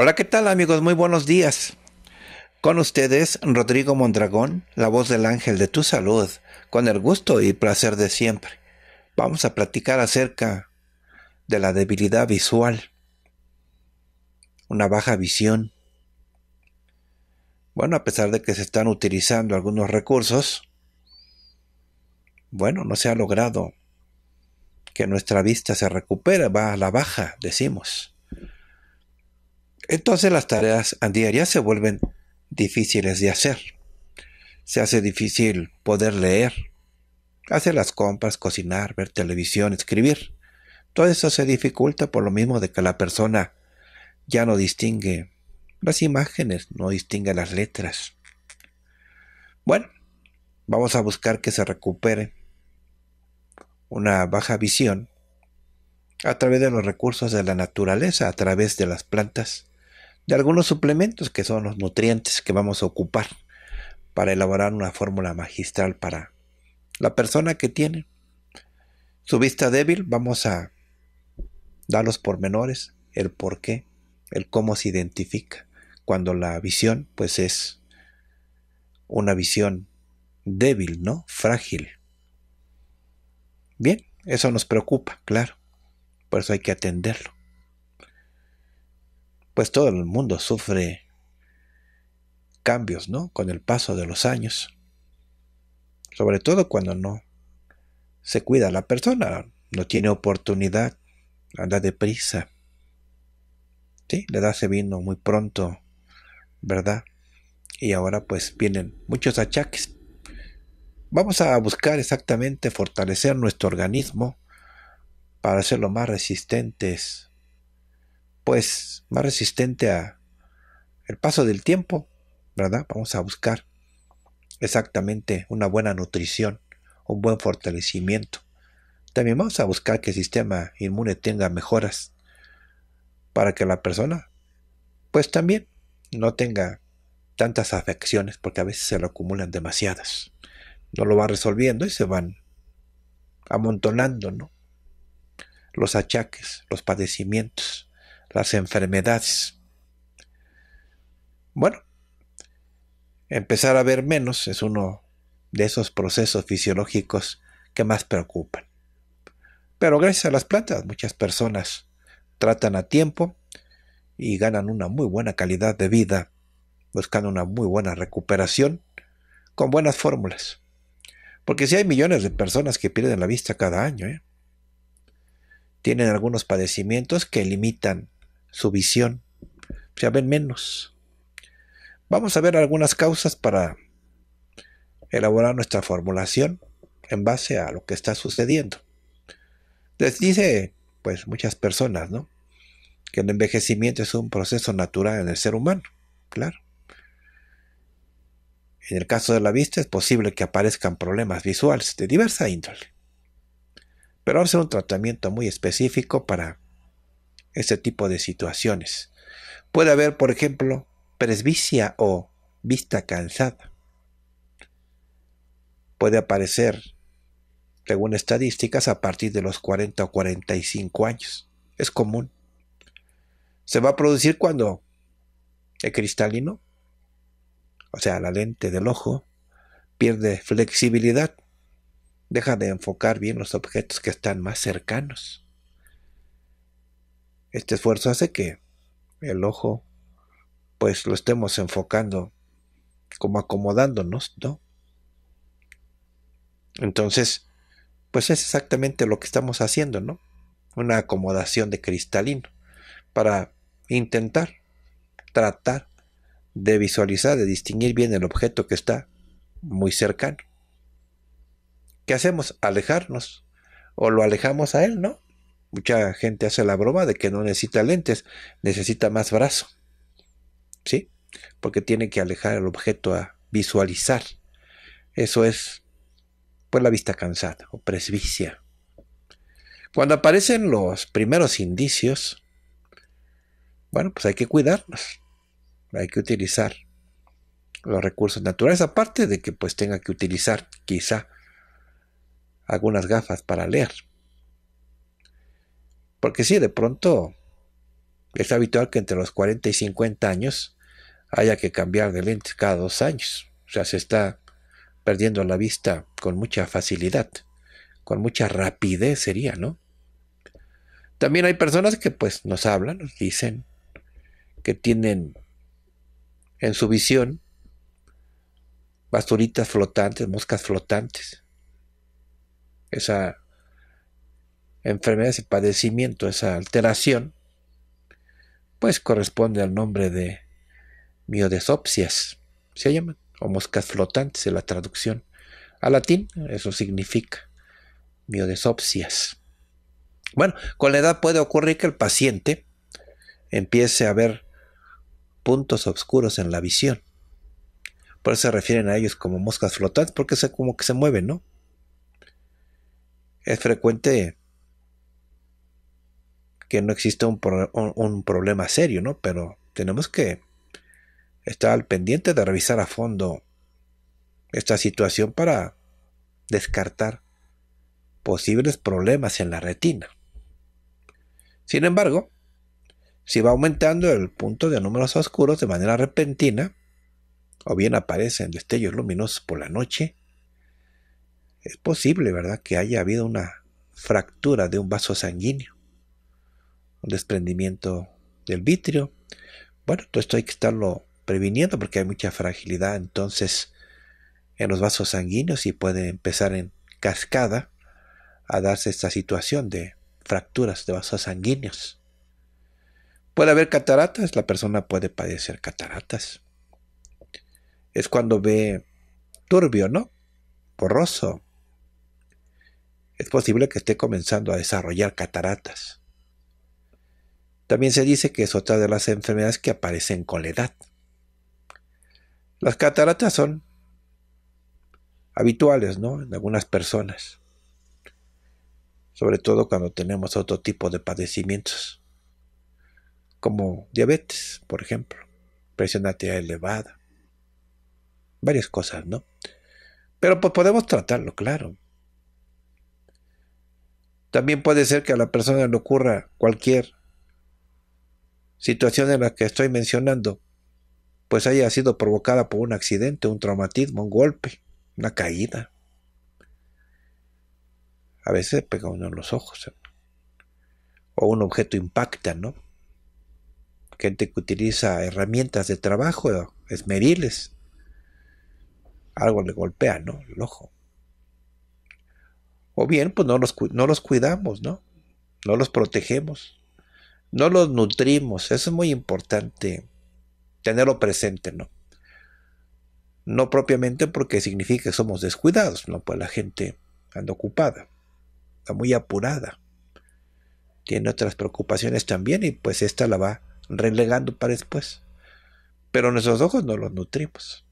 Hola, ¿qué tal amigos? Muy buenos días. Con ustedes, Rodrigo Mondragón, la voz del ángel de tu salud, con el gusto y placer de siempre. Vamos a platicar acerca de la debilidad visual, una baja visión. Bueno, a pesar de que se están utilizando algunos recursos, bueno, no se ha logrado que nuestra vista se recupere, va a la baja, decimos. Entonces las tareas diarias se vuelven difíciles de hacer. Se hace difícil poder leer, hacer las compras, cocinar, ver televisión, escribir. Todo eso se dificulta por lo mismo de que la persona ya no distingue las imágenes, no distingue las letras. Bueno, vamos a buscar que se recupere una baja visión a través de los recursos de la naturaleza, a través de las plantas, de algunos suplementos que son los nutrientes que vamos a ocupar para elaborar una fórmula magistral para la persona que tiene su vista débil. Vamos a dar los pormenores, el por qué, el cómo se identifica, cuando la visión pues es una visión débil, ¿no? Frágil. Bien, eso nos preocupa, claro. Por eso hay que atenderlo pues todo el mundo sufre cambios, ¿no? Con el paso de los años. Sobre todo cuando no se cuida la persona, no tiene oportunidad, anda deprisa. ¿Sí? La edad vino muy pronto, ¿verdad? Y ahora pues vienen muchos achaques. Vamos a buscar exactamente fortalecer nuestro organismo para hacerlo más resistentes pues más resistente a el paso del tiempo, ¿verdad? Vamos a buscar exactamente una buena nutrición, un buen fortalecimiento. También vamos a buscar que el sistema inmune tenga mejoras para que la persona pues también no tenga tantas afecciones porque a veces se lo acumulan demasiadas. No lo va resolviendo y se van amontonando, ¿no? Los achaques, los padecimientos las enfermedades. Bueno, empezar a ver menos es uno de esos procesos fisiológicos que más preocupan. Pero gracias a las plantas muchas personas tratan a tiempo y ganan una muy buena calidad de vida, buscando una muy buena recuperación con buenas fórmulas. Porque si hay millones de personas que pierden la vista cada año, ¿eh? tienen algunos padecimientos que limitan su visión, ya ven menos. Vamos a ver algunas causas para elaborar nuestra formulación en base a lo que está sucediendo. Les dice, pues, muchas personas, ¿no? Que el envejecimiento es un proceso natural en el ser humano, claro. En el caso de la vista es posible que aparezcan problemas visuales de diversa índole. Pero va a un tratamiento muy específico para este tipo de situaciones. Puede haber, por ejemplo, presbicia o vista cansada. Puede aparecer, según estadísticas, a partir de los 40 o 45 años. Es común. Se va a producir cuando el cristalino, o sea, la lente del ojo, pierde flexibilidad, deja de enfocar bien los objetos que están más cercanos. Este esfuerzo hace que el ojo pues lo estemos enfocando como acomodándonos, ¿no? Entonces, pues es exactamente lo que estamos haciendo, ¿no? Una acomodación de cristalino para intentar, tratar de visualizar, de distinguir bien el objeto que está muy cercano. ¿Qué hacemos? Alejarnos o lo alejamos a él, ¿no? Mucha gente hace la broma de que no necesita lentes, necesita más brazo. ¿Sí? Porque tiene que alejar el objeto a visualizar. Eso es pues la vista cansada o presbicia. Cuando aparecen los primeros indicios, bueno, pues hay que cuidarnos. Hay que utilizar los recursos naturales, aparte de que pues tenga que utilizar quizá algunas gafas para leer. Porque sí, de pronto es habitual que entre los 40 y 50 años haya que cambiar de lentes cada dos años. O sea, se está perdiendo la vista con mucha facilidad, con mucha rapidez sería, ¿no? También hay personas que pues nos hablan, nos dicen que tienen en su visión basturitas flotantes, moscas flotantes. Esa enfermedad, ese padecimiento, esa alteración, pues corresponde al nombre de miodesopsias, se llaman, o moscas flotantes en la traducción al latín, eso significa miodesopsias. Bueno, con la edad puede ocurrir que el paciente empiece a ver puntos oscuros en la visión. Por eso se refieren a ellos como moscas flotantes, porque es como que se mueven, ¿no? Es frecuente que no existe un, problema serio, ¿no? Pero tenemos que estar al pendiente de revisar a fondo esta situación para descartar posibles problemas en la retina. Sin embargo, si va aumentando el punto de números oscuros de manera repentina, o bien aparecen destellos luminosos por la noche, es posible, ¿verdad?, que haya habido una fractura de un vaso sanguíneo un desprendimiento del vitrio. Bueno, todo esto hay que estarlo previniendo porque hay mucha fragilidad entonces en los vasos sanguíneos y puede empezar en cascada a darse esta situación de fracturas de vasos sanguíneos. Puede haber cataratas, la persona puede padecer cataratas. Es cuando ve turbio, ¿no? Porroso. Es posible que esté comenzando a desarrollar cataratas. También se dice que es otra de las enfermedades que aparecen con la edad. Las cataratas son habituales, ¿no? En algunas personas. Sobre todo cuando tenemos otro tipo de padecimientos, como diabetes, por ejemplo, presión arterial elevada, varias cosas, ¿no? Pero pues podemos tratarlo, claro. También puede ser que a la persona le ocurra cualquier situación en la que estoy mencionando, pues haya sido provocada por un accidente, un traumatismo, un golpe, una caída. A veces pega uno en los ojos. ¿eh? O un objeto impacta, ¿no? Gente que utiliza herramientas de trabajo, esmeriles. Algo le golpea, ¿no? El ojo. O bien, pues no los, no los cuidamos, ¿no? No los protegemos. No los nutrimos, eso es muy importante tenerlo presente, ¿no? No propiamente porque significa que somos descuidados, ¿no? Pues la gente anda ocupada, está muy apurada, tiene otras preocupaciones también y pues esta la va relegando para después. Pero nuestros ojos no los nutrimos.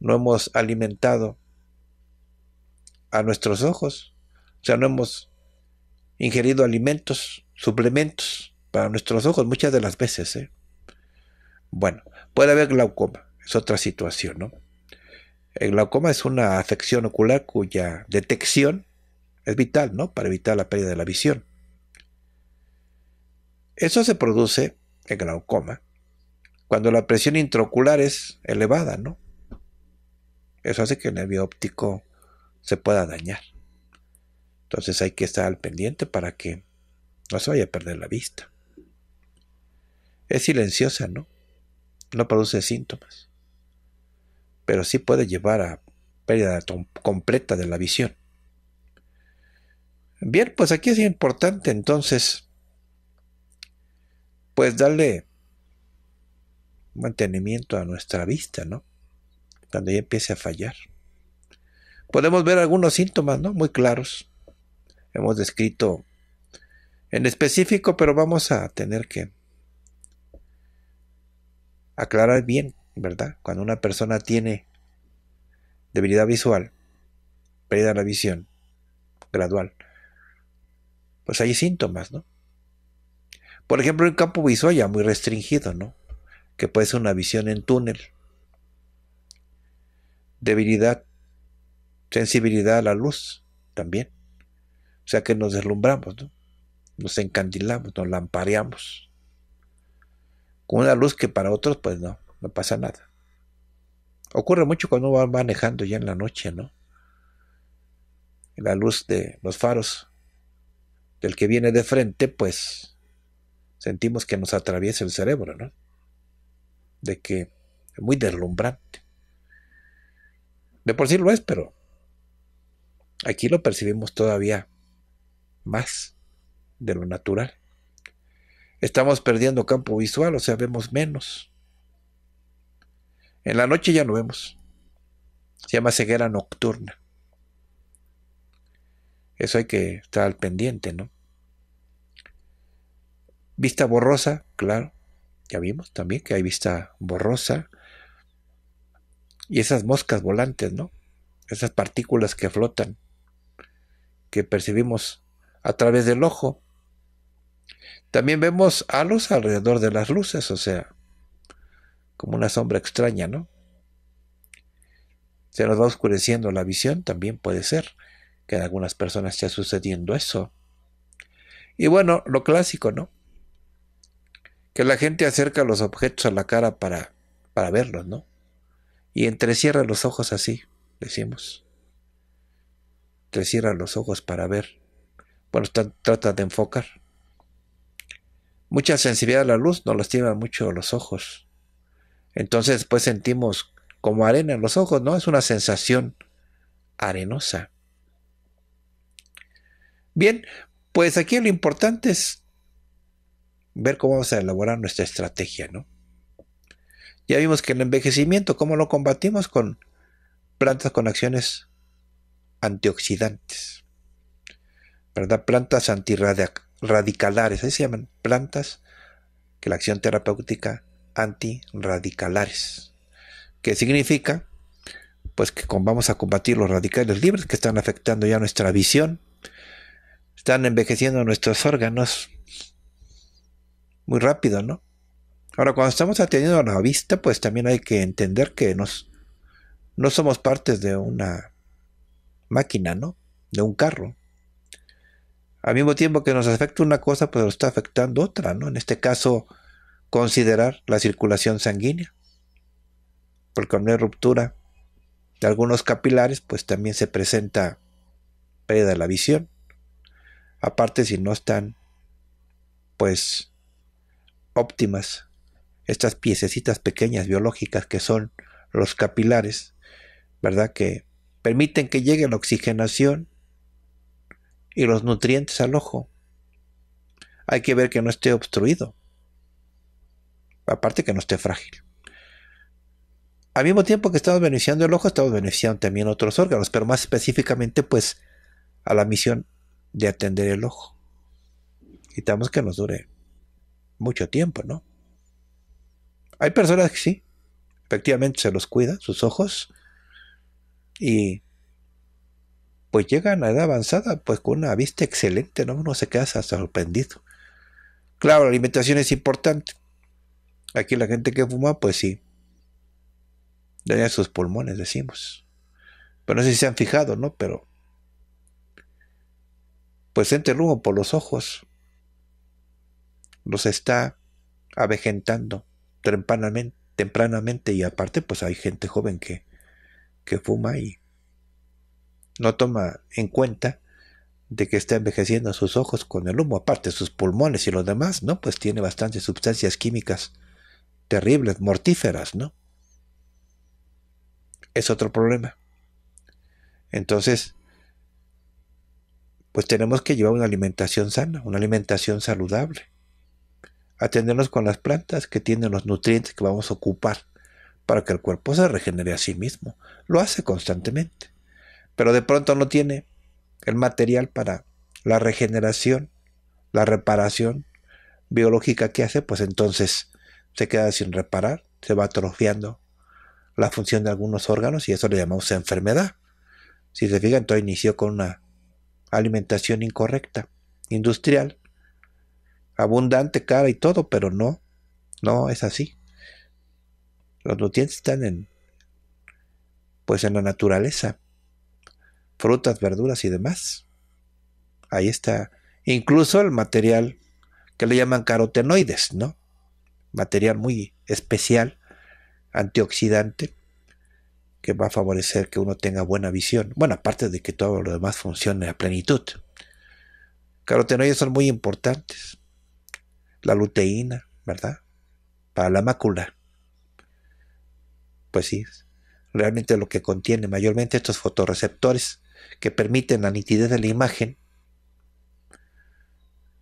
No hemos alimentado a nuestros ojos, o sea, no hemos ingerido alimentos suplementos para nuestros ojos muchas de las veces. ¿eh? Bueno, puede haber glaucoma, es otra situación, ¿no? El glaucoma es una afección ocular cuya detección es vital, ¿no? Para evitar la pérdida de la visión. Eso se produce en glaucoma cuando la presión intraocular es elevada, ¿no? Eso hace que el nervio óptico se pueda dañar. Entonces hay que estar al pendiente para que no se vaya a perder la vista. Es silenciosa, ¿no? No produce síntomas. Pero sí puede llevar a pérdida completa de la visión. Bien, pues aquí es importante entonces, pues darle mantenimiento a nuestra vista, ¿no? Cuando ya empiece a fallar. Podemos ver algunos síntomas, ¿no? Muy claros. Hemos descrito en específico, pero vamos a tener que aclarar bien, ¿verdad? Cuando una persona tiene debilidad visual, pérdida de la visión gradual, pues hay síntomas, ¿no? Por ejemplo, el campo visual ya muy restringido, ¿no? Que puede ser una visión en túnel, debilidad, sensibilidad a la luz también. O sea que nos deslumbramos, ¿no? nos encandilamos, nos lampareamos. Con una luz que para otros, pues no, no pasa nada. Ocurre mucho cuando uno va manejando ya en la noche, ¿no? La luz de los faros del que viene de frente, pues sentimos que nos atraviesa el cerebro, ¿no? De que es muy deslumbrante. De por sí lo es, pero aquí lo percibimos todavía más de lo natural. Estamos perdiendo campo visual, o sea, vemos menos. En la noche ya no vemos. Se llama ceguera nocturna. Eso hay que estar al pendiente, ¿no? Vista borrosa, claro. Ya vimos también que hay vista borrosa. Y esas moscas volantes, ¿no? Esas partículas que flotan, que percibimos a través del ojo, también vemos halos alrededor de las luces, o sea, como una sombra extraña, ¿no? Se nos va oscureciendo la visión, también puede ser que en algunas personas esté sucediendo eso. Y bueno, lo clásico, ¿no? Que la gente acerca los objetos a la cara para, para verlos, ¿no? Y entrecierra los ojos así, decimos. Entrecierra los ojos para ver. Bueno, trata de enfocar mucha sensibilidad a la luz nos lastima mucho los ojos. Entonces pues sentimos como arena en los ojos, ¿no? Es una sensación arenosa. Bien, pues aquí lo importante es ver cómo vamos a elaborar nuestra estrategia, ¿no? Ya vimos que el envejecimiento, ¿cómo lo combatimos? Con plantas con acciones antioxidantes, ¿verdad? Plantas antirradiactivas radicalares, así se llaman, plantas que la acción terapéutica antirradicalares, que significa pues que vamos a combatir los radicales libres que están afectando ya nuestra visión, están envejeciendo nuestros órganos muy rápido, ¿no? Ahora, cuando estamos atendiendo a la vista, pues también hay que entender que nos, no somos partes de una máquina, ¿no? De un carro al mismo tiempo que nos afecta una cosa, pues nos está afectando otra, ¿no? En este caso, considerar la circulación sanguínea, porque cuando hay ruptura de algunos capilares, pues también se presenta pérdida de la visión. Aparte, si no están, pues, óptimas estas piececitas pequeñas biológicas que son los capilares, ¿verdad? Que permiten que llegue la oxigenación y los nutrientes al ojo. Hay que ver que no esté obstruido. Aparte que no esté frágil. Al mismo tiempo que estamos beneficiando el ojo, estamos beneficiando también otros órganos, pero más específicamente pues a la misión de atender el ojo. Quitamos que nos dure mucho tiempo, ¿no? Hay personas que sí, efectivamente se los cuida, sus ojos, y pues llegan a edad avanzada pues con una vista excelente, ¿no? Uno se queda sorprendido. Claro, la alimentación es importante. Aquí la gente que fuma, pues sí, daña sus pulmones, decimos. Pero no sé si se han fijado, ¿no? Pero pues entre lujo por los ojos los está avejentando tempranamente, tempranamente y aparte pues hay gente joven que, que fuma y no toma en cuenta de que está envejeciendo sus ojos con el humo, aparte sus pulmones y los demás, ¿no? Pues tiene bastantes sustancias químicas terribles, mortíferas, ¿no? Es otro problema. Entonces, pues tenemos que llevar una alimentación sana, una alimentación saludable. Atendernos con las plantas que tienen los nutrientes que vamos a ocupar para que el cuerpo se regenere a sí mismo. Lo hace constantemente pero de pronto no tiene el material para la regeneración, la reparación biológica que hace, pues entonces se queda sin reparar, se va atrofiando la función de algunos órganos y eso le llamamos enfermedad. Si se fijan, todo inició con una alimentación incorrecta, industrial, abundante, cara y todo, pero no, no es así. Los nutrientes están en, pues en la naturaleza frutas, verduras y demás. Ahí está. Incluso el material que le llaman carotenoides, ¿no? Material muy especial, antioxidante, que va a favorecer que uno tenga buena visión. Bueno, aparte de que todo lo demás funcione a plenitud. Carotenoides son muy importantes. La luteína, ¿verdad? Para la mácula. Pues sí, realmente lo que contiene mayormente estos fotorreceptores que permiten la nitidez de la imagen,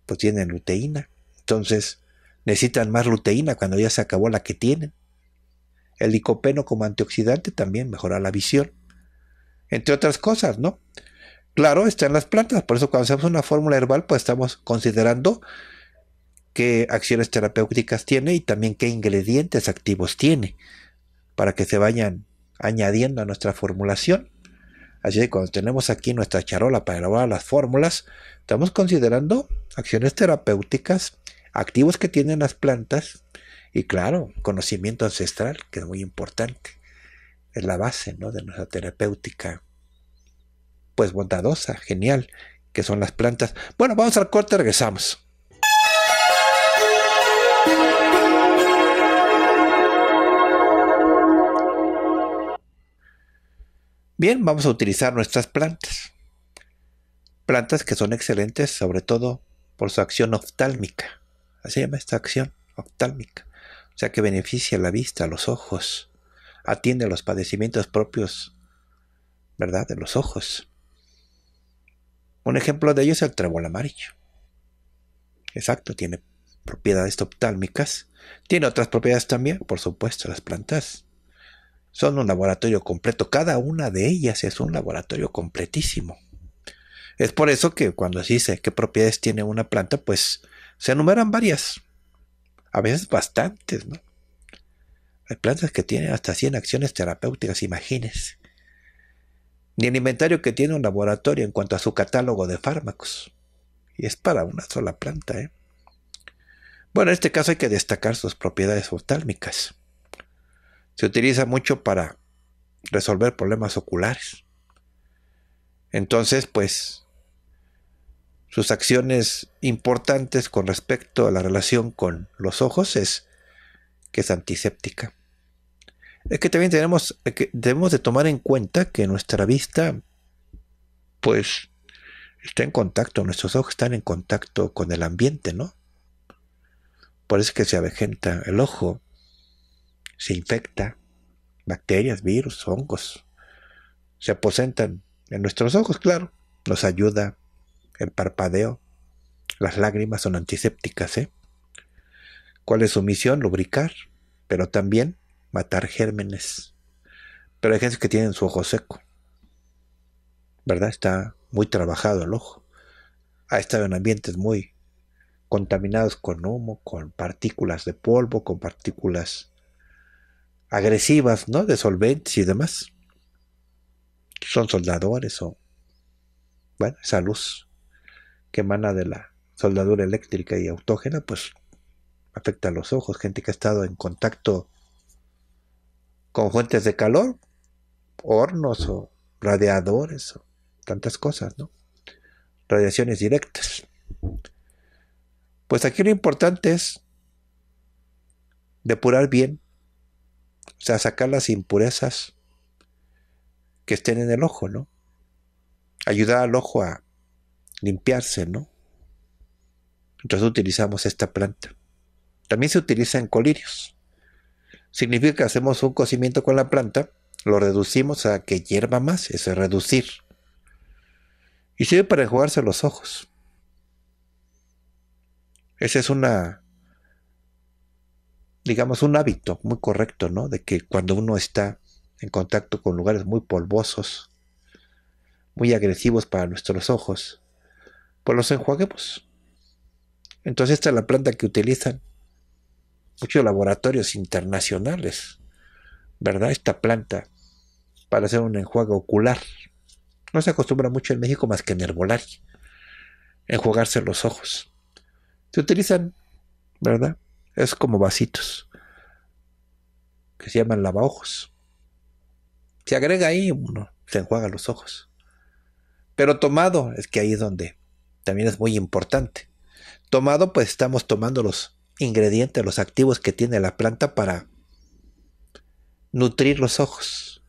pues tienen luteína. Entonces, necesitan más luteína cuando ya se acabó la que tienen. El licopeno como antioxidante también mejora la visión. Entre otras cosas, ¿no? Claro, está en las plantas, por eso cuando hacemos una fórmula herbal, pues estamos considerando qué acciones terapéuticas tiene y también qué ingredientes activos tiene para que se vayan añadiendo a nuestra formulación. Así que cuando tenemos aquí nuestra charola para elaborar las fórmulas, estamos considerando acciones terapéuticas, activos que tienen las plantas y claro, conocimiento ancestral, que es muy importante. Es la base ¿no? de nuestra terapéutica, pues bondadosa, genial, que son las plantas. Bueno, vamos al corte, regresamos. Bien, vamos a utilizar nuestras plantas. Plantas que son excelentes sobre todo por su acción oftálmica. Así se llama esta acción oftálmica. O sea que beneficia la vista, los ojos, atiende a los padecimientos propios, ¿verdad?, de los ojos. Un ejemplo de ello es el trébol amarillo. Exacto, tiene propiedades oftálmicas. Tiene otras propiedades también, por supuesto, las plantas son un laboratorio completo. Cada una de ellas es un laboratorio completísimo. Es por eso que cuando se dice qué propiedades tiene una planta, pues se enumeran varias. A veces bastantes, ¿no? Hay plantas que tienen hasta 100 acciones terapéuticas, imagínense. Ni el inventario que tiene un laboratorio en cuanto a su catálogo de fármacos. Y es para una sola planta, ¿eh? Bueno, en este caso hay que destacar sus propiedades oftálmicas se utiliza mucho para resolver problemas oculares. Entonces, pues, sus acciones importantes con respecto a la relación con los ojos es que es antiséptica. Es que también tenemos, que debemos de tomar en cuenta que nuestra vista, pues, está en contacto, nuestros ojos están en contacto con el ambiente, ¿no? Por eso es que se avejenta el ojo se infecta. Bacterias, virus, hongos. Se aposentan en nuestros ojos, claro. Nos ayuda el parpadeo. Las lágrimas son antisépticas, ¿eh? ¿Cuál es su misión? Lubricar, pero también matar gérmenes. Pero hay gente que tiene su ojo seco. ¿Verdad? Está muy trabajado el ojo. Ha estado en ambientes muy contaminados con humo, con partículas de polvo, con partículas agresivas, ¿no? De solventes y demás. Son soldadores o, bueno, esa luz que emana de la soldadura eléctrica y autógena, pues afecta a los ojos. Gente que ha estado en contacto con fuentes de calor, hornos o radiadores o tantas cosas, ¿no? Radiaciones directas. Pues aquí lo importante es depurar bien o sea, sacar las impurezas que estén en el ojo, ¿no? Ayudar al ojo a limpiarse, ¿no? Entonces utilizamos esta planta. También se utiliza en colirios. Significa que hacemos un cocimiento con la planta, lo reducimos a que hierva más, es reducir. Y sirve para jugarse los ojos. Esa es una digamos, un hábito muy correcto, ¿no? De que cuando uno está en contacto con lugares muy polvosos, muy agresivos para nuestros ojos, pues los enjuaguemos. Entonces esta es la planta que utilizan muchos laboratorios internacionales, ¿verdad? Esta planta para hacer un enjuague ocular. No se acostumbra mucho en México más que en Herbolaria, enjuagarse los ojos. Se utilizan, ¿verdad? Es como vasitos que se llaman lavaojos. Se agrega ahí uno, se enjuaga los ojos. Pero tomado, es que ahí es donde también es muy importante. Tomado, pues estamos tomando los ingredientes, los activos que tiene la planta para nutrir los ojos.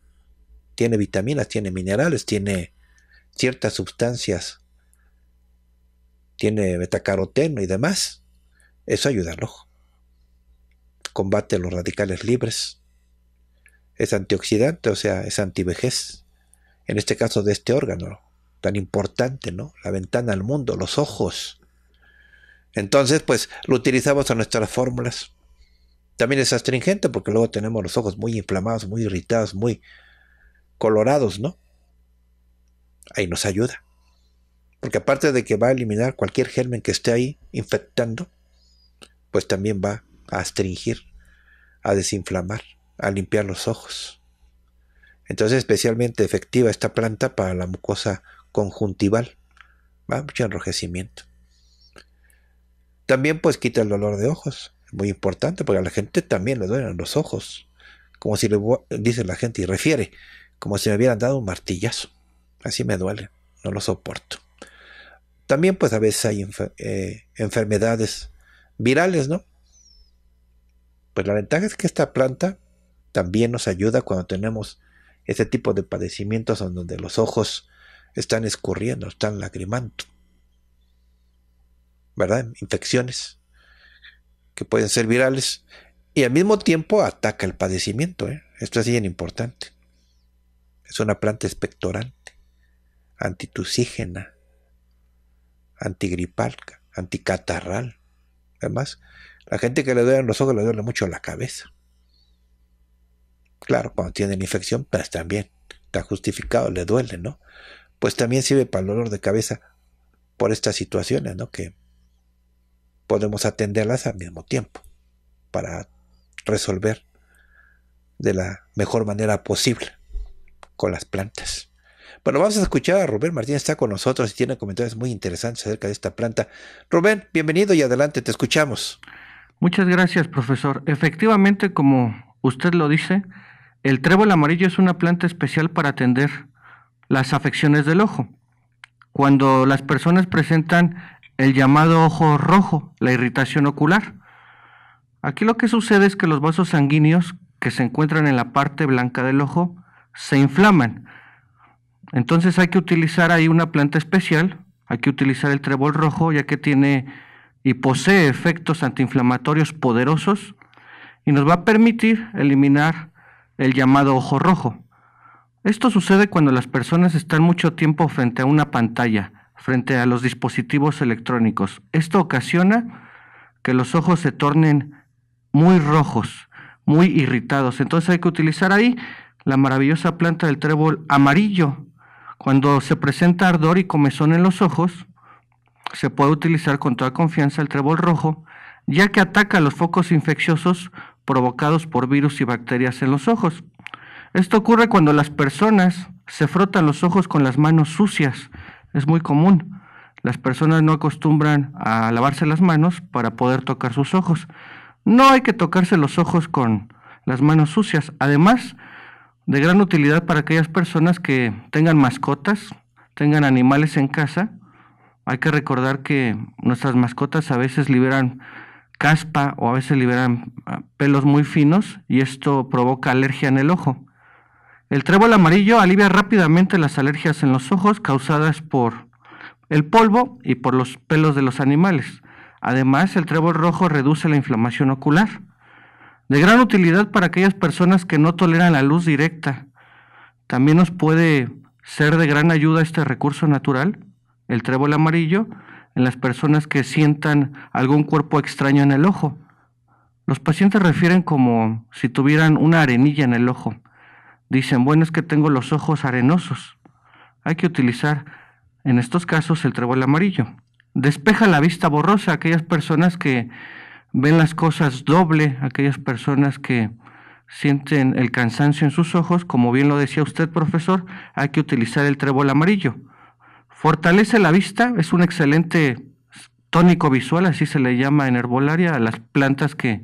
Tiene vitaminas, tiene minerales, tiene ciertas sustancias, tiene betacaroteno y demás. Eso ayuda al ojo combate a los radicales libres. Es antioxidante, o sea, es antivejez. En este caso de este órgano tan importante, ¿no? La ventana al mundo, los ojos. Entonces, pues lo utilizamos a nuestras fórmulas. También es astringente porque luego tenemos los ojos muy inflamados, muy irritados, muy colorados, ¿no? Ahí nos ayuda. Porque aparte de que va a eliminar cualquier germen que esté ahí infectando, pues también va a astringir a desinflamar, a limpiar los ojos. Entonces especialmente efectiva esta planta para la mucosa conjuntival, ¿va? mucho enrojecimiento. También pues quita el dolor de ojos, muy importante porque a la gente también le duelen los ojos, como si le dice la gente y refiere, como si me hubieran dado un martillazo, así me duele, no lo soporto. También pues a veces hay eh, enfermedades virales, ¿no? Pues la ventaja es que esta planta también nos ayuda cuando tenemos ese tipo de padecimientos donde los ojos están escurriendo, están lagrimando. ¿Verdad? Infecciones que pueden ser virales y al mismo tiempo ataca el padecimiento. ¿eh? Esto es bien importante. Es una planta expectorante, antitusígena, antigripalca, anticatarral. Además, la gente que le duelen los ojos le duele mucho la cabeza. Claro, cuando tienen infección, pues también está justificado, le duele, ¿no? Pues también sirve para el dolor de cabeza por estas situaciones, ¿no? Que podemos atenderlas al mismo tiempo para resolver de la mejor manera posible con las plantas. Bueno, vamos a escuchar a Rubén Martínez, está con nosotros y tiene comentarios muy interesantes acerca de esta planta. Rubén, bienvenido y adelante, te escuchamos. Muchas gracias, profesor. Efectivamente, como usted lo dice, el trébol amarillo es una planta especial para atender las afecciones del ojo. Cuando las personas presentan el llamado ojo rojo, la irritación ocular. Aquí lo que sucede es que los vasos sanguíneos que se encuentran en la parte blanca del ojo se inflaman. Entonces hay que utilizar ahí una planta especial, hay que utilizar el trébol rojo ya que tiene y posee efectos antiinflamatorios poderosos y nos va a permitir eliminar el llamado ojo rojo. Esto sucede cuando las personas están mucho tiempo frente a una pantalla, frente a los dispositivos electrónicos. Esto ocasiona que los ojos se tornen muy rojos, muy irritados. Entonces hay que utilizar ahí la maravillosa planta del trébol amarillo. Cuando se presenta ardor y comezón en los ojos, se puede utilizar con toda confianza el trébol rojo, ya que ataca los focos infecciosos provocados por virus y bacterias en los ojos. Esto ocurre cuando las personas se frotan los ojos con las manos sucias. Es muy común. Las personas no acostumbran a lavarse las manos para poder tocar sus ojos. No hay que tocarse los ojos con las manos sucias. Además, de gran utilidad para aquellas personas que tengan mascotas, tengan animales en casa hay que recordar que nuestras mascotas a veces liberan caspa o a veces liberan ah, pelos muy finos y esto provoca alergia en el ojo. El trébol amarillo alivia rápidamente las alergias en los ojos causadas por el polvo y por los pelos de los animales. Además, el trébol rojo reduce la inflamación ocular. De gran utilidad para aquellas personas que no toleran la luz directa. También nos puede ser de gran ayuda este recurso natural el trébol amarillo, en las personas que sientan algún cuerpo extraño en el ojo. Los pacientes refieren como si tuvieran una arenilla en el ojo. Dicen, bueno, es que tengo los ojos arenosos. Hay que utilizar en estos casos el trébol amarillo. Despeja la vista borrosa, aquellas personas que ven las cosas doble, aquellas personas que sienten el cansancio en sus ojos, como bien lo decía usted, profesor, hay que utilizar el trébol amarillo. Fortalece la vista, es un excelente tónico visual, así se le llama en herbolaria, a las plantas que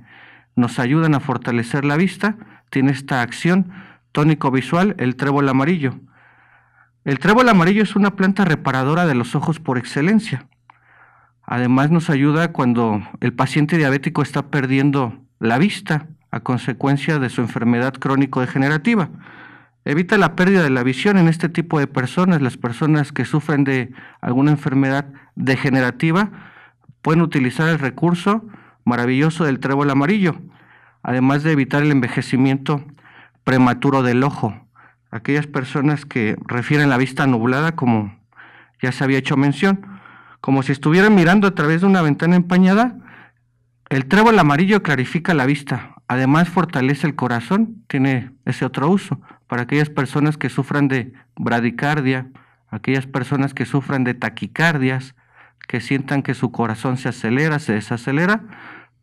nos ayudan a fortalecer la vista. Tiene esta acción tónico visual, el trébol amarillo. El trébol amarillo es una planta reparadora de los ojos por excelencia. Además nos ayuda cuando el paciente diabético está perdiendo la vista a consecuencia de su enfermedad crónico-degenerativa. Evita la pérdida de la visión en este tipo de personas. Las personas que sufren de alguna enfermedad degenerativa pueden utilizar el recurso maravilloso del trébol amarillo, además de evitar el envejecimiento prematuro del ojo. Aquellas personas que refieren la vista nublada, como ya se había hecho mención, como si estuvieran mirando a través de una ventana empañada, el trébol amarillo clarifica la vista, además fortalece el corazón, tiene ese otro uso para aquellas personas que sufran de bradicardia, aquellas personas que sufran de taquicardias, que sientan que su corazón se acelera, se desacelera,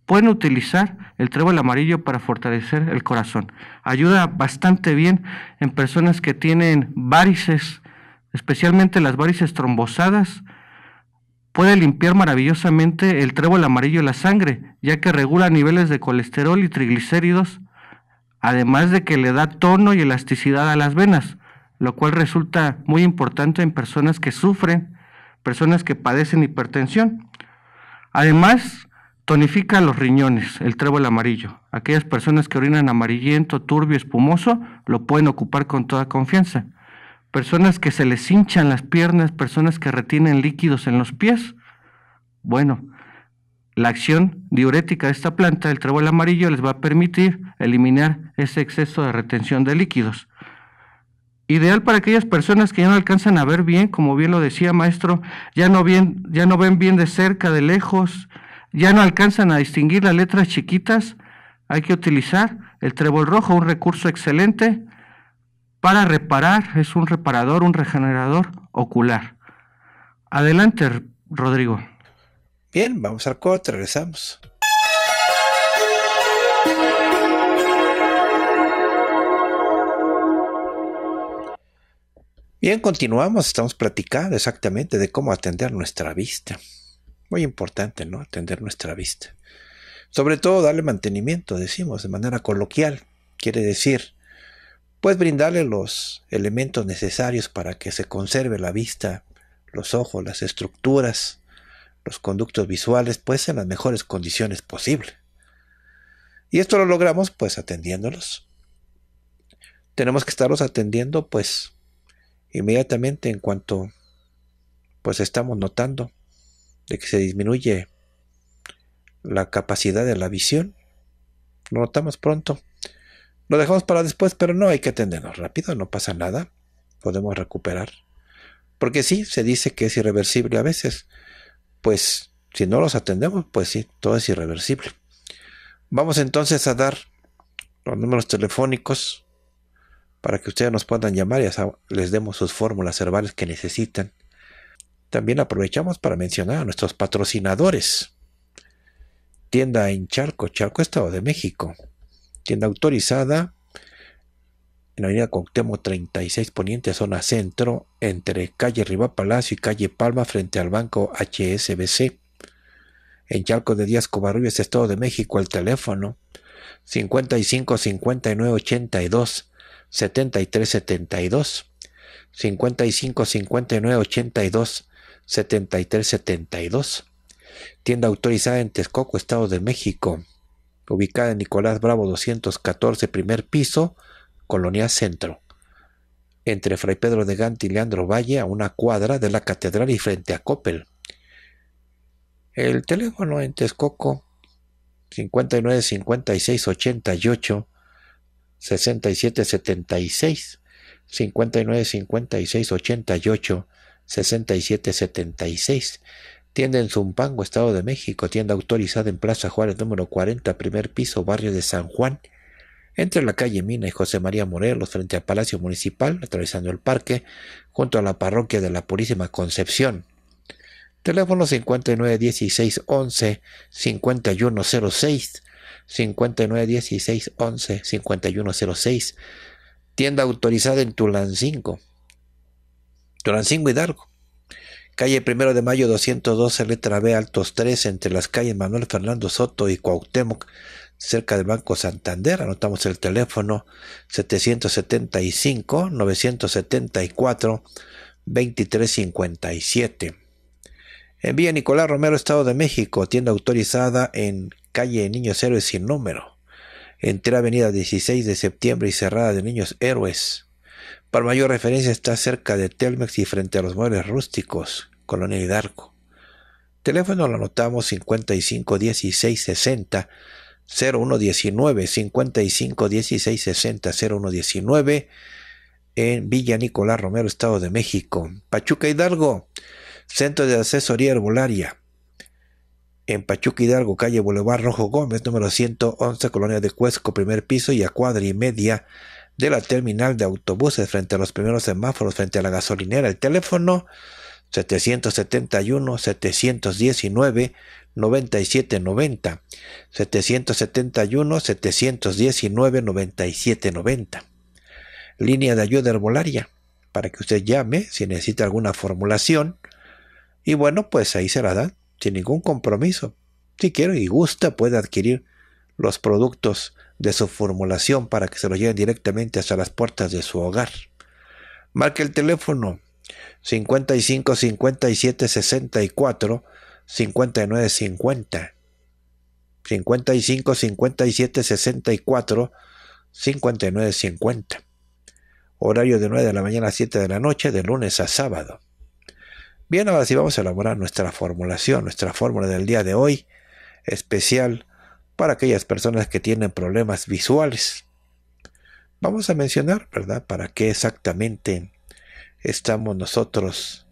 pueden utilizar el trébol amarillo para fortalecer el corazón. Ayuda bastante bien en personas que tienen varices, especialmente las varices trombosadas. Puede limpiar maravillosamente el trébol amarillo la sangre, ya que regula niveles de colesterol y triglicéridos además de que le da tono y elasticidad a las venas, lo cual resulta muy importante en personas que sufren, personas que padecen hipertensión. Además, tonifica los riñones, el trébol amarillo. Aquellas personas que orinan amarillento, turbio, espumoso, lo pueden ocupar con toda confianza. Personas que se les hinchan las piernas, personas que retienen líquidos en los pies. Bueno, la acción diurética de esta planta, el trébol amarillo, les va a permitir eliminar ese exceso de retención de líquidos. Ideal para aquellas personas que ya no alcanzan a ver bien, como bien lo decía maestro, ya no, ya no ven bien de cerca, de lejos, ya no alcanzan a distinguir las letras chiquitas, hay que utilizar el trébol rojo, un recurso excelente para reparar, es un reparador, un regenerador ocular. Adelante, Rodrigo. Bien, vamos al corte, regresamos. Bien, continuamos, estamos platicando exactamente de cómo atender nuestra vista. Muy importante, ¿no? Atender nuestra vista. Sobre todo darle mantenimiento, decimos, de manera coloquial. Quiere decir, pues brindarle los elementos necesarios para que se conserve la vista, los ojos, las estructuras, los conductos visuales, pues en las mejores condiciones posibles. Y esto lo logramos pues atendiéndolos. Tenemos que estarlos atendiendo pues Inmediatamente en cuanto pues estamos notando de que se disminuye la capacidad de la visión, lo notamos pronto. Lo dejamos para después, pero no hay que atendernos rápido, no pasa nada, podemos recuperar. Porque sí, se dice que es irreversible a veces, pues si no los atendemos, pues sí, todo es irreversible. Vamos entonces a dar los números telefónicos para que ustedes nos puedan llamar y les demos sus fórmulas herbales que necesitan. También aprovechamos para mencionar a nuestros patrocinadores. Tienda en Charco, Charco Estado de México. Tienda autorizada en la Avenida Cuauhtémoc 36 Poniente, zona centro, entre calle Riva Palacio y calle Palma frente al banco HSBC. En Charco de Díaz Covarrubias, Estado de México, el teléfono 55 59 82 73 72 55 59 82 73 72 tienda autorizada en Texcoco, Estado de México, ubicada en Nicolás Bravo 214, primer piso, Colonia Centro, entre Fray Pedro de Gante y Leandro Valle, a una cuadra de la catedral y frente a Coppel. El teléfono en Texcoco 59 56 88 67 76 59 56 88 67 76 Tienda en Zumpango, Estado de México. Tienda autorizada en Plaza Juárez, número 40, primer piso, barrio de San Juan. Entre la calle Mina y José María Morelos, frente al Palacio Municipal, atravesando el parque, junto a la parroquia de la Purísima Concepción. Teléfono 59 16 11 51 5916115106 5106. Tienda autorizada en Tulancingo. Tulancingo Hidalgo. Calle Primero de Mayo 212, letra B, altos 3, entre las calles Manuel Fernando Soto y Cuauhtémoc, cerca del Banco Santander. Anotamos el teléfono 775-974-2357. Envía Nicolás Romero, Estado de México, tienda autorizada en calle de Niños Héroes sin número, entre Avenida 16 de Septiembre y Cerrada de Niños Héroes. Para mayor referencia está cerca de Telmex y frente a los muebles rústicos, Colonia Hidargo Teléfono lo anotamos 55 16 60 0119 55 16 60 0119 en Villa Nicolás Romero, Estado de México. Pachuca Hidalgo, Centro de Asesoría Herbolaria en Pachuca Hidalgo, calle Boulevard Rojo Gómez, número 111, Colonia de Cuesco, primer piso y a cuadra y media de la terminal de autobuses frente a los primeros semáforos, frente a la gasolinera. El teléfono 771-719-9790. 771-719-9790. Línea de ayuda herbolaria para que usted llame si necesita alguna formulación. Y bueno, pues ahí se la dan sin ningún compromiso. Si quiere y gusta, puede adquirir los productos de su formulación para que se los lleven directamente hasta las puertas de su hogar. Marque el teléfono 55 57 64 59 50. 55 57 64 59 50. Horario de 9 de la mañana a 7 de la noche, de lunes a sábado. Bien, ahora sí vamos a elaborar nuestra formulación, nuestra fórmula del día de hoy, especial para aquellas personas que tienen problemas visuales. Vamos a mencionar, ¿verdad?, para qué exactamente estamos nosotros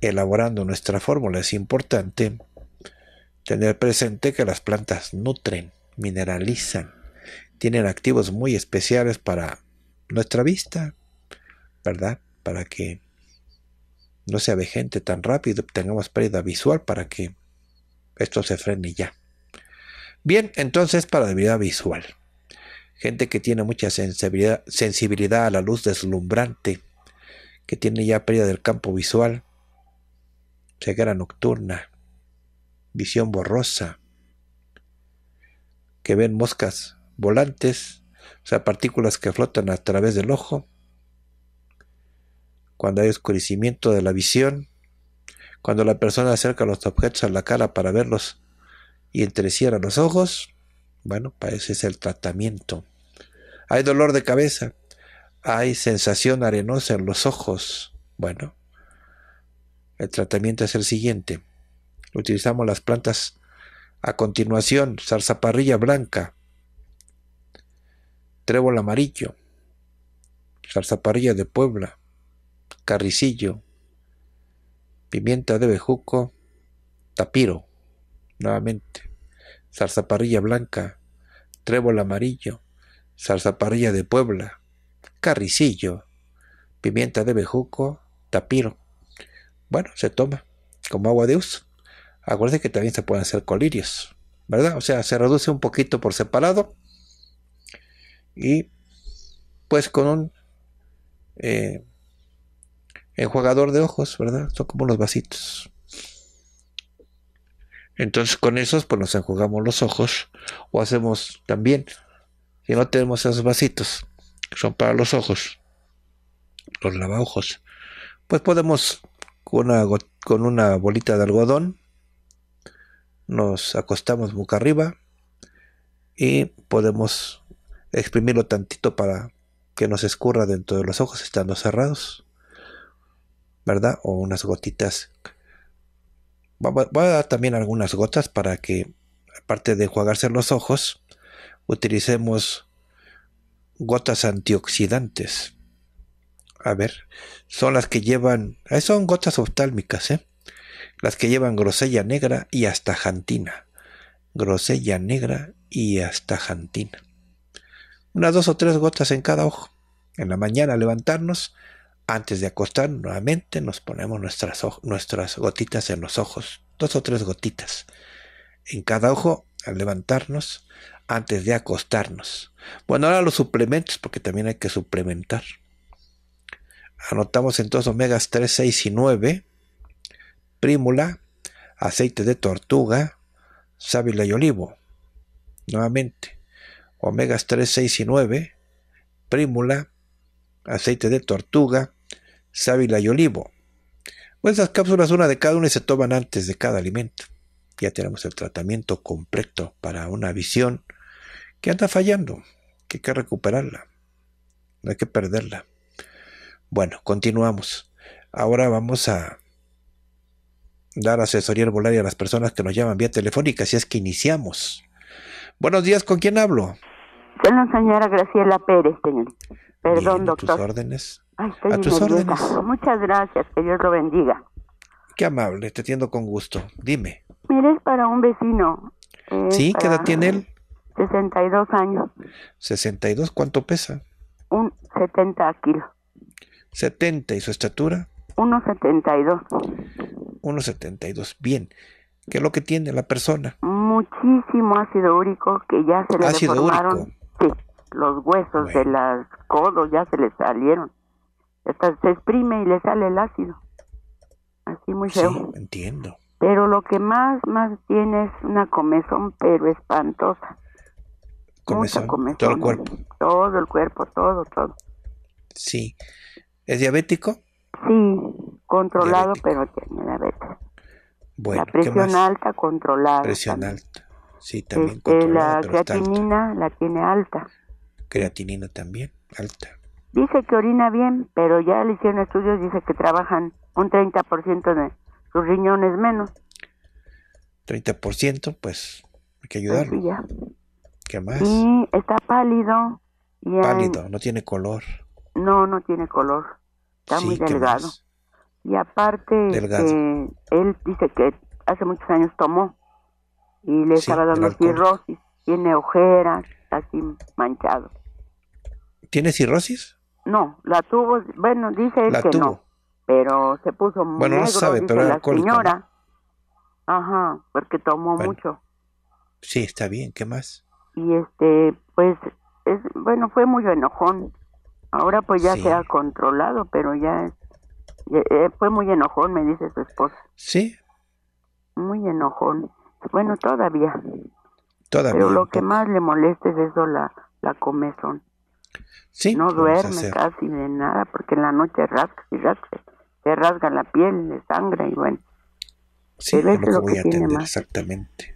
elaborando nuestra fórmula. Es importante tener presente que las plantas nutren, mineralizan, tienen activos muy especiales para nuestra vista, ¿verdad? Para que no se gente tan rápido, tengamos pérdida visual para que esto se frene ya. Bien, entonces para debilidad visual. Gente que tiene mucha sensibilidad, sensibilidad a la luz deslumbrante, que tiene ya pérdida del campo visual, ceguera nocturna, visión borrosa, que ven moscas volantes, o sea, partículas que flotan a través del ojo, cuando hay oscurecimiento de la visión, cuando la persona acerca los objetos a la cara para verlos y entrecierra los ojos, bueno, parece pues es el tratamiento. Hay dolor de cabeza, hay sensación arenosa en los ojos. Bueno, el tratamiento es el siguiente. Utilizamos las plantas a continuación, zarzaparrilla blanca, trébol amarillo, zarzaparrilla de Puebla, carricillo, pimienta de bejuco, tapiro, nuevamente, salsa parrilla blanca, trébol amarillo, parrilla de Puebla, carricillo, pimienta de bejuco, tapiro. Bueno, se toma como agua de uso. Acuérdense que también se pueden hacer colirios, ¿verdad? O sea, se reduce un poquito por separado y pues con un eh, jugador de ojos, ¿verdad? Son como los vasitos. Entonces con esos pues nos enjugamos los ojos o hacemos también, si no tenemos esos vasitos, que son para los ojos, los lavaojos, pues podemos con una, con una bolita de algodón, nos acostamos boca arriba y podemos exprimirlo tantito para que nos escurra dentro de los ojos estando cerrados. ¿verdad? O unas gotitas. Voy a dar también algunas gotas para que, aparte de jugarse los ojos, utilicemos gotas antioxidantes. A ver, son las que llevan, eh, son gotas oftálmicas, ¿eh? Las que llevan grosella negra y hastajantina. Grosella negra y hastajantina. Unas dos o tres gotas en cada ojo. En la mañana levantarnos, antes de acostar, nuevamente nos ponemos nuestras, nuestras gotitas en los ojos, dos o tres gotitas en cada ojo al levantarnos antes de acostarnos. Bueno, ahora los suplementos, porque también hay que suplementar. Anotamos entonces omegas 3, 6 y 9, prímula, aceite de tortuga, sábila y olivo. Nuevamente, omegas 3, 6 y 9, prímula, aceite de tortuga, sábila y olivo. Pues esas cápsulas, una de cada una, se toman antes de cada alimento. Ya tenemos el tratamiento completo para una visión que anda fallando, que hay que recuperarla, no hay que perderla. Bueno, continuamos. Ahora vamos a dar asesoría herbolaria a las personas que nos llaman vía telefónica, si es que iniciamos. Buenos días, ¿con quién hablo? Con la señora Graciela Pérez, señor. Perdón, doctor. A tus órdenes. a tus órdenes. Muchas gracias, que Dios lo bendiga. Qué amable, te atiendo con gusto. Dime. Mira, es para un vecino. sí, ¿qué edad tiene él? 62 años. ¿62? ¿Cuánto pesa? Un 70 kilos. ¿70 y su estatura? 1,72. 1,72, bien. ¿Qué es lo que tiene la persona? Muchísimo ácido úrico que ya se le ácido los huesos de las codos ya se le salieron. Hasta se exprime y le sale el ácido. Así muy feo. Sí, entiendo. Pero lo que más, más tiene es una comezón, pero espantosa. Comezón, todo el cuerpo. Todo el cuerpo, todo, todo. Sí. ¿Es diabético? Sí, controlado, pero tiene diabetes. la presión alta controlada. Presión alta. Sí, también este, controlada la creatinina la tiene alta creatinina también alta. Dice que orina bien, pero ya le hicieron estudios, dice que trabajan un 30% de sus riñones menos. 30%, pues hay que ayudarlo. ¿Qué más? está pálido. pálido, no tiene color. No, no tiene color. Está muy delgado. Y aparte, él dice que hace muchos años tomó y le estaba dando cirrosis. Tiene ojeras, está así manchado. ¿Tiene cirrosis? No, la tuvo, bueno, dice él que no, pero se puso muy bueno, no sabe, pero la señora. Ajá, porque tomó mucho. Sí, está bien, ¿qué más? Y este, pues, es, bueno, fue muy enojón. Ahora pues ya se ha controlado, pero ya, es, eh, fue muy enojón, me dice su esposa. Sí. Muy enojón. Bueno, todavía. Todavía. Pero lo que más le molesta es eso, la, la comezón no duerme casi de nada porque en la noche rasca y rasca, se rasga la piel de sangre y bueno. Sí, es lo, que voy a atender exactamente.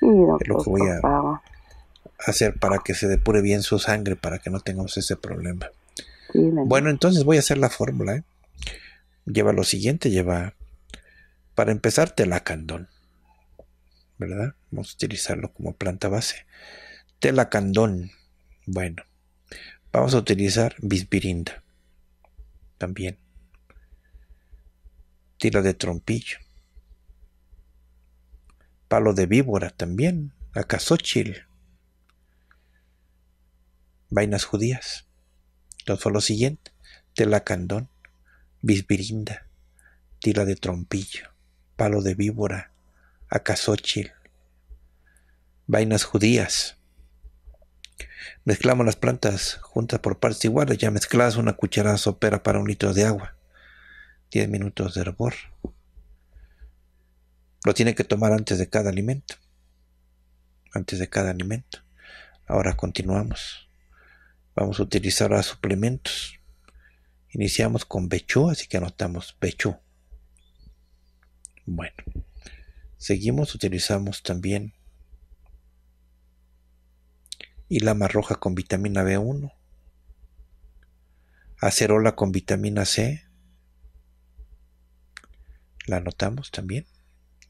lo que voy a hacer para que se depure bien su sangre, para que no tengamos ese problema. bueno, entonces voy a hacer la fórmula. ¿eh? Lleva lo siguiente, lleva, para empezar, telacandón, ¿verdad? Vamos a utilizarlo como planta base. Telacandón, bueno Vamos a utilizar bisbirinda también. Tira de trompillo. Palo de víbora también. Acazóchil. Vainas judías. Entonces fue lo siguiente. candón, Bisbirinda. Tira de trompillo. Palo de víbora. Acasóchil. Vainas judías Mezclamos las plantas juntas por partes iguales, ya mezcladas una cucharada sopera para un litro de agua. 10 minutos de hervor. Lo tiene que tomar antes de cada alimento. Antes de cada alimento. Ahora continuamos. Vamos a utilizar los suplementos. Iniciamos con Bechú, así que anotamos Bechú. Bueno. Seguimos, utilizamos también y lama roja con vitamina B1, acerola con vitamina C, la anotamos también,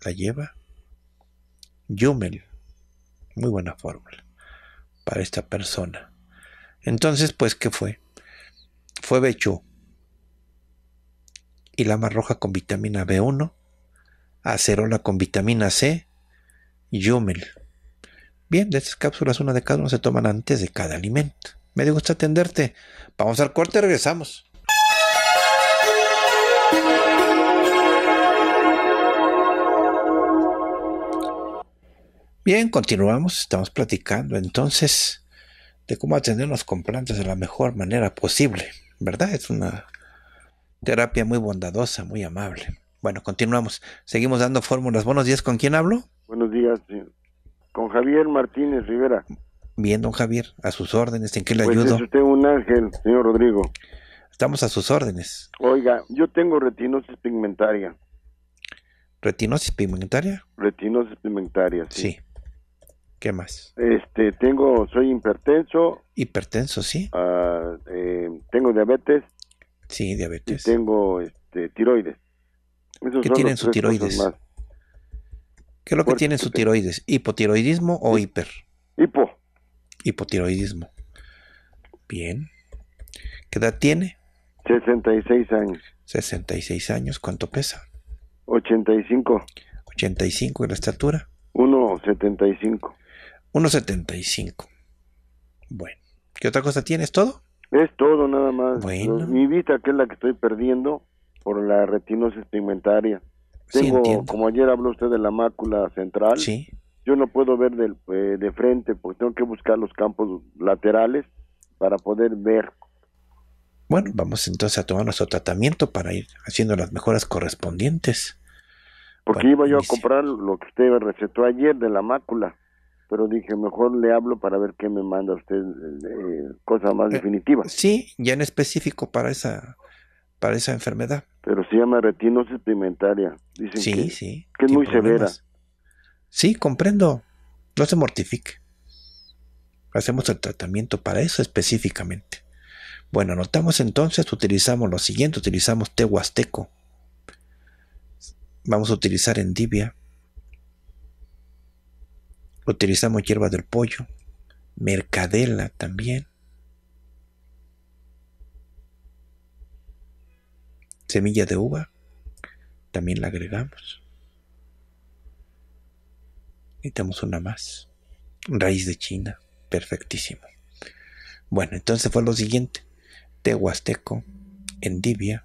la lleva, Yumel, muy buena fórmula para esta persona. Entonces, pues, ¿qué fue? Fue Bechú. y lama roja con vitamina B1, acerola con vitamina C, Yumel Bien, de estas cápsulas, una de cada uno se toman antes de cada alimento. Me dio gusto atenderte. Vamos al corte, y regresamos. Bien, continuamos, estamos platicando entonces de cómo atendernos con plantas de la mejor manera posible, ¿verdad? Es una terapia muy bondadosa, muy amable. Bueno, continuamos, seguimos dando fórmulas. Buenos días, ¿con quién hablo? Buenos días, con Javier Martínez Rivera. Bien, don Javier, a sus órdenes, ¿en qué le pues ayudo? Es usted un ángel, señor Rodrigo. Estamos a sus órdenes. Oiga, yo tengo retinosis pigmentaria. ¿Retinosis pigmentaria? Retinosis pigmentaria, sí. ¿Qué más? Este, tengo, soy hipertenso. Hipertenso, sí. Ah, eh, tengo diabetes. Sí, diabetes. Y tengo este, tiroides. ¿Qué tienen su tiroides? Más. ¿Qué es lo que tiene su tiroides? ¿Hipotiroidismo o hiper? Hipo. Hipotiroidismo. Bien. ¿Qué edad tiene? 66 años. 66 años. ¿Cuánto pesa? 85. 85. ¿Y la estatura? 1,75. 1,75. Bueno. ¿Qué otra cosa tienes? ¿Todo? Es todo, nada más. Bueno. Mi vista, que es la que estoy perdiendo por la retinosis pigmentaria. Tengo, como ayer habló usted de la mácula central, sí. yo no puedo ver de, eh, de frente, porque tengo que buscar los campos laterales para poder ver. Bueno, vamos entonces a tomar nuestro tratamiento para ir haciendo las mejoras correspondientes. Porque iba yo a comprar lo que usted recetó ayer de la mácula, pero dije, mejor le hablo para ver qué me manda usted, cosas eh, eh, cosa más definitiva. Sí, ya en específico para esa, para esa enfermedad pero se llama retinosis pigmentaria. Dicen sí, que, sí. Que es muy severa. Sí, comprendo. No se mortifique. Hacemos el tratamiento para eso específicamente. Bueno, notamos entonces, utilizamos lo siguiente, utilizamos tehuasteco, huasteco. Vamos a utilizar endivia. Utilizamos hierba del pollo, mercadela también. semilla de uva, también la agregamos. Necesitamos una más. Raíz de China, perfectísimo. Bueno, entonces fue lo siguiente. tehuasteco, endivia,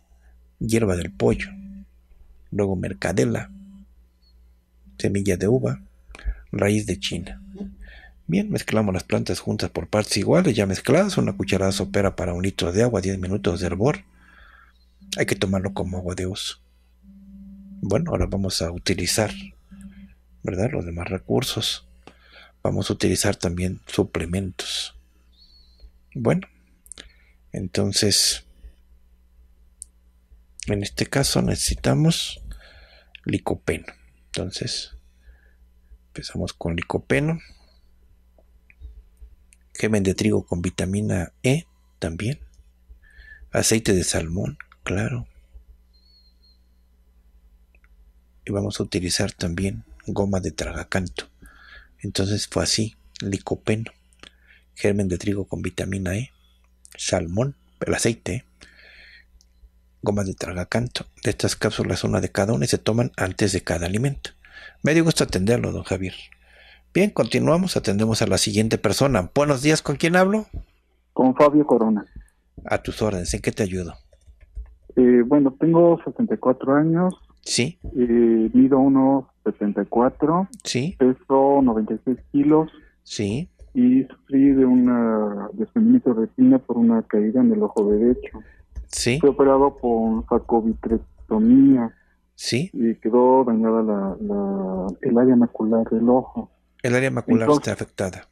hierba del pollo, luego mercadela, semilla de uva, raíz de china. Bien, mezclamos las plantas juntas por partes iguales, ya mezcladas, una cucharada sopera para un litro de agua, 10 minutos de hervor hay que tomarlo como agua de uso. Bueno, ahora vamos a utilizar, ¿verdad? Los demás recursos. Vamos a utilizar también suplementos. Bueno, entonces, en este caso necesitamos licopeno. Entonces, empezamos con licopeno. Gemen de trigo con vitamina E también. Aceite de salmón claro. Y vamos a utilizar también goma de tragacanto. Entonces fue así, licopeno, germen de trigo con vitamina E, salmón, el aceite, goma de tragacanto. De estas cápsulas, una de cada una y se toman antes de cada alimento. Me dio gusto atenderlo, don Javier. Bien, continuamos, atendemos a la siguiente persona. Buenos días, ¿con quién hablo? Con Fabio Corona. A tus órdenes, ¿en qué te ayudo? Eh, bueno, tengo 64 años. Sí. Eh, mido unos 74. Sí. Peso 96 kilos. Sí. Y sufrí de una desprendimiento de retina por una caída en el ojo derecho. Sí. Fue operado por sacovitrectomía. Sí. Y quedó dañada la, el área macular del ojo. El área macular está afectada.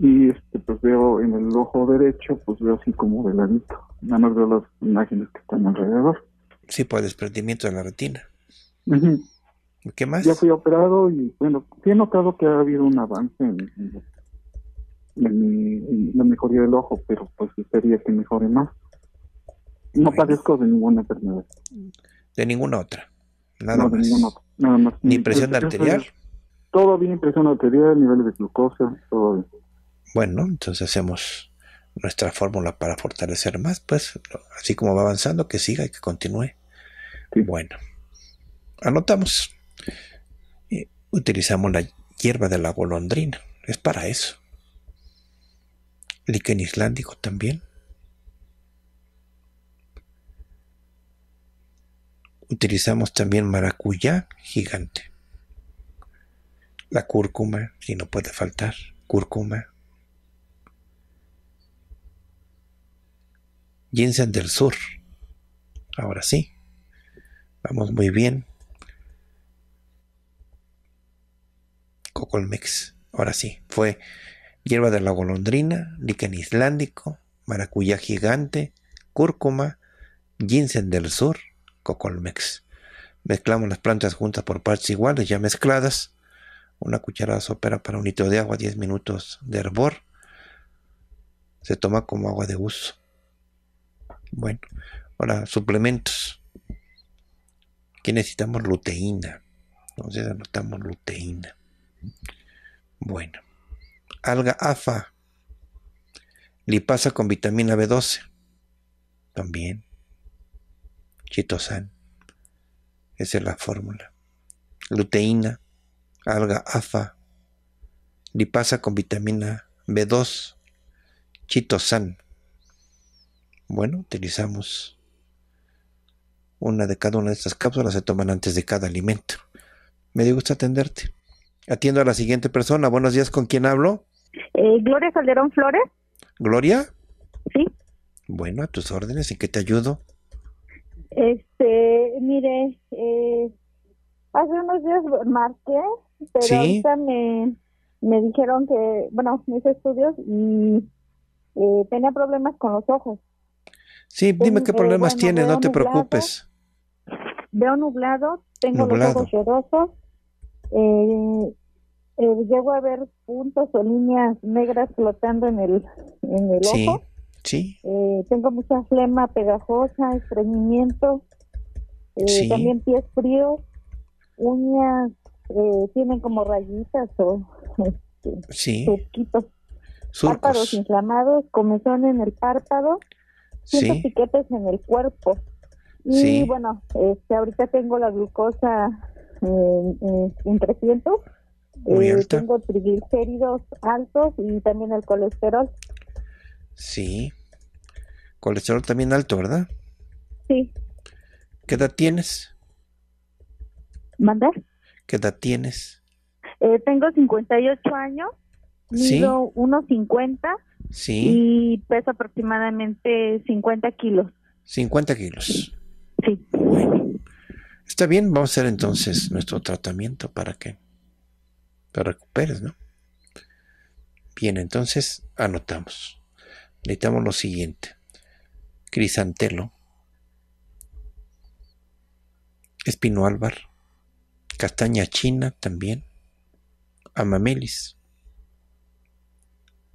Y este, pues veo en el ojo derecho, pues veo así como veladito, Nada más veo las imágenes que están alrededor. Sí, por desprendimiento de la retina. ¿Qué más? Ya fui operado y bueno, sí he notado que ha habido un avance en, en, la mejoría del ojo, pero pues sería que mejore más. No padezco de ninguna enfermedad. De ninguna otra. Nada más. Ni presión arterial. Todo bien, presión arterial, niveles de glucosa, todo bien. Bueno, entonces hacemos nuestra fórmula para fortalecer más, pues así como va avanzando, que siga y que continúe. Bueno, anotamos. Utilizamos la hierba de la golondrina, es para eso. Líquen islandico también. Utilizamos también maracuyá gigante. La cúrcuma, si no puede faltar, cúrcuma. Ginseng del sur. Ahora sí. Vamos muy bien. Cocolmex. Ahora sí. Fue hierba de la golondrina, líquen islandico, maracuyá gigante, cúrcuma, ginseng del sur, cocolmex. Mezclamos las plantas juntas por partes iguales, ya mezcladas una cucharada sopera para un litro de agua, 10 minutos de hervor. Se toma como agua de uso. Bueno, ahora suplementos. qué necesitamos luteína. Entonces anotamos luteína. Bueno, alga AFA, lipasa con vitamina B12, también. Chitosan, esa es la fórmula. Luteína, alga AFA, lipasa con vitamina B2, chitosan. Bueno, utilizamos una de cada una de estas cápsulas, se toman antes de cada alimento. Me dio gusto atenderte. Atiendo a la siguiente persona. Buenos días, ¿con quién hablo? Eh, Gloria Calderón Flores. ¿Gloria? Sí. Bueno, a tus órdenes, ¿en qué te ayudo? Este, mire, eh, hace unos días marqué pero me, me dijeron que, bueno, mis estudios y eh, tenía problemas con los ojos. Sí, dime qué problemas tiene, no te preocupes. Veo nublado, tengo nublado. los ojos eh, eh, llego a ver puntos o líneas negras flotando en el, en el ojo. tengo mucha flema pegajosa, estreñimiento, también pies fríos, uñas eh, tienen como rayitas o este, sí. Párpados inflamados, comezón en el párpado, siento piquetes en el cuerpo. Y bueno, este, ahorita tengo la glucosa en 300. Eh, tengo triglicéridos altos y también el colesterol. Sí. Colesterol también alto, ¿verdad? Sí. ¿Qué edad tienes? ¿Mandar? ¿Qué edad tienes? Eh, tengo 58 años, ¿Sí? mido 1.50 ¿Sí? y peso aproximadamente 50 kilos. 50 kilos. Sí. está bien, vamos a hacer entonces nuestro tratamiento para que te recuperes, ¿no? Bien, entonces anotamos. Necesitamos lo siguiente. Crisantelo. Espino castaña china también, amamelis,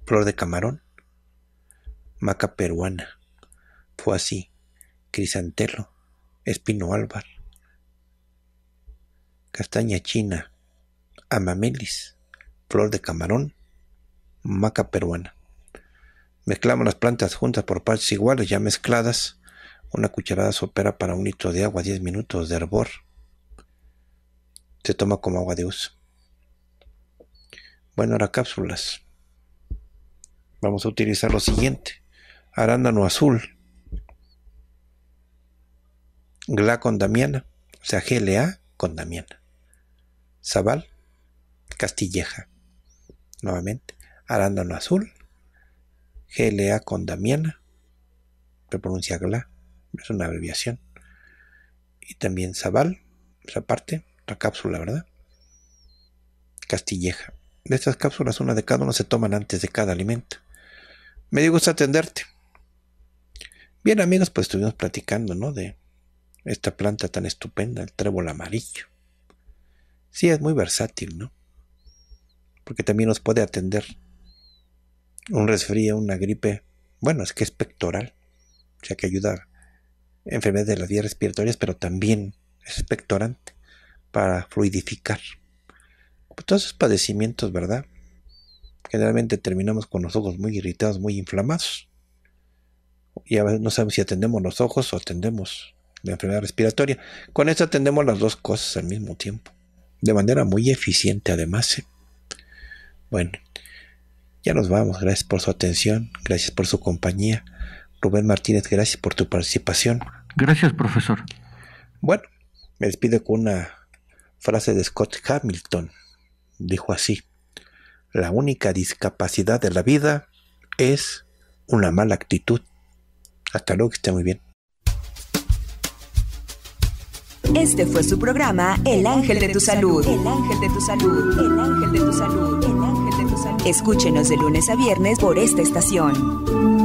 flor de camarón, maca peruana, así, crisantelo, espino álvar, castaña china, amamelis, flor de camarón, maca peruana. Mezclamos las plantas juntas por partes iguales, ya mezcladas. Una cucharada sopera para un litro de agua, 10 minutos de hervor se toma como agua de uso. Bueno, ahora cápsulas. Vamos a utilizar lo siguiente. Arándano azul. GLA con damiana. O sea, GLA con damiana. Zabal. Castilleja. Nuevamente. Arándano azul. GLA con damiana. Se pronuncia GLA. Es una abreviación. Y también Zabal. Esa parte otra cápsula, ¿verdad? Castilleja. De estas cápsulas, una de cada una se toman antes de cada alimento. Me dio gusto atenderte. Bien, amigos, pues estuvimos platicando, ¿no? De esta planta tan estupenda, el trébol amarillo. Sí, es muy versátil, ¿no? Porque también nos puede atender un resfrío, una gripe. Bueno, es que es pectoral, o sea que ayuda a enfermedades de las vías respiratorias, pero también es expectorante para fluidificar. Pues, todos esos padecimientos, ¿verdad? Generalmente terminamos con los ojos muy irritados, muy inflamados. Y a veces no sabemos si atendemos los ojos o atendemos la enfermedad respiratoria. Con esto atendemos las dos cosas al mismo tiempo. De manera muy eficiente, además. ¿eh? Bueno, ya nos vamos. Gracias por su atención. Gracias por su compañía. Rubén Martínez, gracias por tu participación. Gracias, profesor. Bueno, me despido con una frase de Scott Hamilton. Dijo así, la única discapacidad de la vida es una mala actitud. Hasta luego, que esté muy bien. Este fue su programa El Ángel de tu Salud. El Ángel de tu Salud. El Ángel de tu Salud. El Ángel de tu Salud. Escúchenos de lunes a viernes por esta estación.